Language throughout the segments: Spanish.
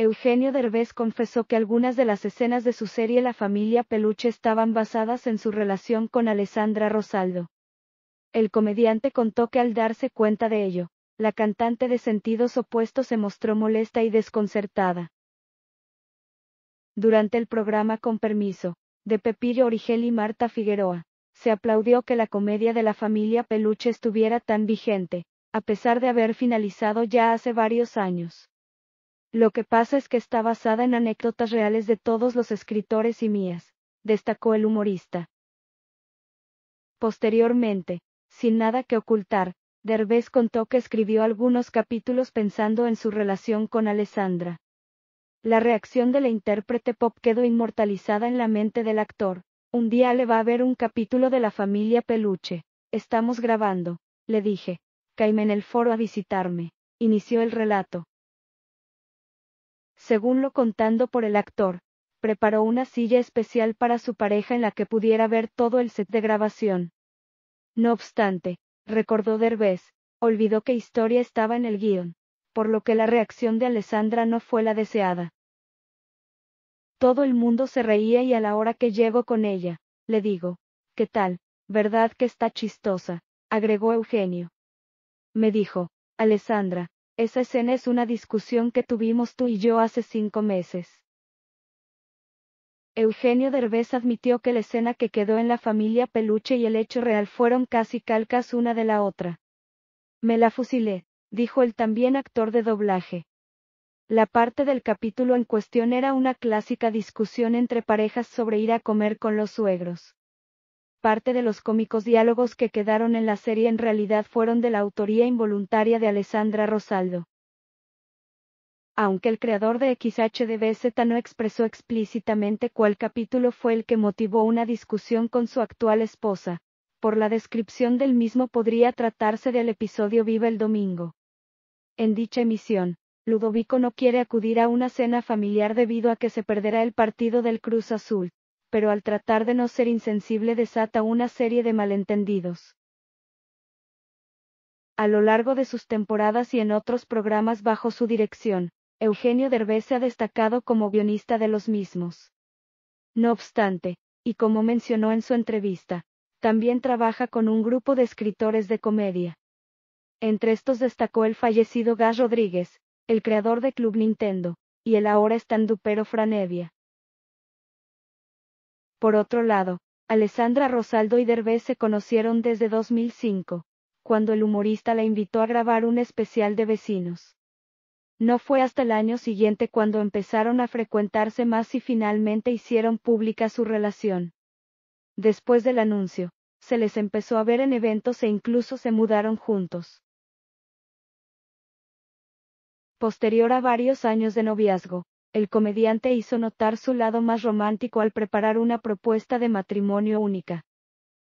Eugenio Derbez confesó que algunas de las escenas de su serie La familia Peluche estaban basadas en su relación con Alessandra Rosaldo. El comediante contó que al darse cuenta de ello, la cantante de sentidos opuestos se mostró molesta y desconcertada. Durante el programa Con permiso, de Pepillo Origel y Marta Figueroa, se aplaudió que la comedia de la familia Peluche estuviera tan vigente, a pesar de haber finalizado ya hace varios años. Lo que pasa es que está basada en anécdotas reales de todos los escritores y mías, destacó el humorista. Posteriormente, sin nada que ocultar, Derbez contó que escribió algunos capítulos pensando en su relación con Alessandra. La reacción de la intérprete pop quedó inmortalizada en la mente del actor. Un día le va a ver un capítulo de la familia Peluche. Estamos grabando, le dije. caíme en el foro a visitarme. Inició el relato según lo contando por el actor, preparó una silla especial para su pareja en la que pudiera ver todo el set de grabación. No obstante, recordó Derbez, olvidó que historia estaba en el guión, por lo que la reacción de Alessandra no fue la deseada. Todo el mundo se reía y a la hora que llego con ella, le digo, ¿qué tal? ¿Verdad que está chistosa? agregó Eugenio. Me dijo, Alessandra, esa escena es una discusión que tuvimos tú y yo hace cinco meses. Eugenio Derbez admitió que la escena que quedó en la familia Peluche y el hecho real fueron casi calcas una de la otra. Me la fusilé, dijo el también actor de doblaje. La parte del capítulo en cuestión era una clásica discusión entre parejas sobre ir a comer con los suegros parte de los cómicos diálogos que quedaron en la serie en realidad fueron de la autoría involuntaria de Alessandra Rosaldo. Aunque el creador de XHDBZ no expresó explícitamente cuál capítulo fue el que motivó una discusión con su actual esposa, por la descripción del mismo podría tratarse del episodio Viva el Domingo. En dicha emisión, Ludovico no quiere acudir a una cena familiar debido a que se perderá el partido del Cruz Azul pero al tratar de no ser insensible desata una serie de malentendidos. A lo largo de sus temporadas y en otros programas bajo su dirección, Eugenio Derbez se ha destacado como guionista de los mismos. No obstante, y como mencionó en su entrevista, también trabaja con un grupo de escritores de comedia. Entre estos destacó el fallecido Gas Rodríguez, el creador de Club Nintendo, y el ahora estandupero Franevia. Por otro lado, Alessandra Rosaldo y Derbez se conocieron desde 2005, cuando el humorista la invitó a grabar un especial de vecinos. No fue hasta el año siguiente cuando empezaron a frecuentarse más y finalmente hicieron pública su relación. Después del anuncio, se les empezó a ver en eventos e incluso se mudaron juntos. Posterior a varios años de noviazgo, el comediante hizo notar su lado más romántico al preparar una propuesta de matrimonio única.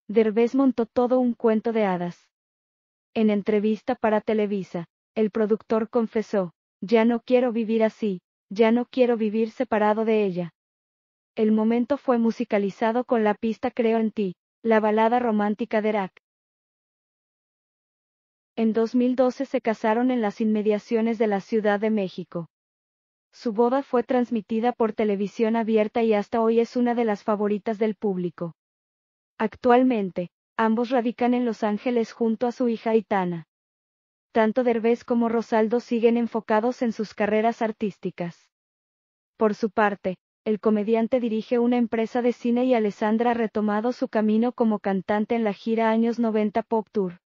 Derbez montó todo un cuento de hadas. En entrevista para Televisa, el productor confesó, ya no quiero vivir así, ya no quiero vivir separado de ella. El momento fue musicalizado con la pista Creo en ti, la balada romántica de Rack. En 2012 se casaron en las inmediaciones de la Ciudad de México. Su boda fue transmitida por televisión abierta y hasta hoy es una de las favoritas del público. Actualmente, ambos radican en Los Ángeles junto a su hija Itana. Tanto Derbez como Rosaldo siguen enfocados en sus carreras artísticas. Por su parte, el comediante dirige una empresa de cine y Alessandra ha retomado su camino como cantante en la gira Años 90 Pop Tour.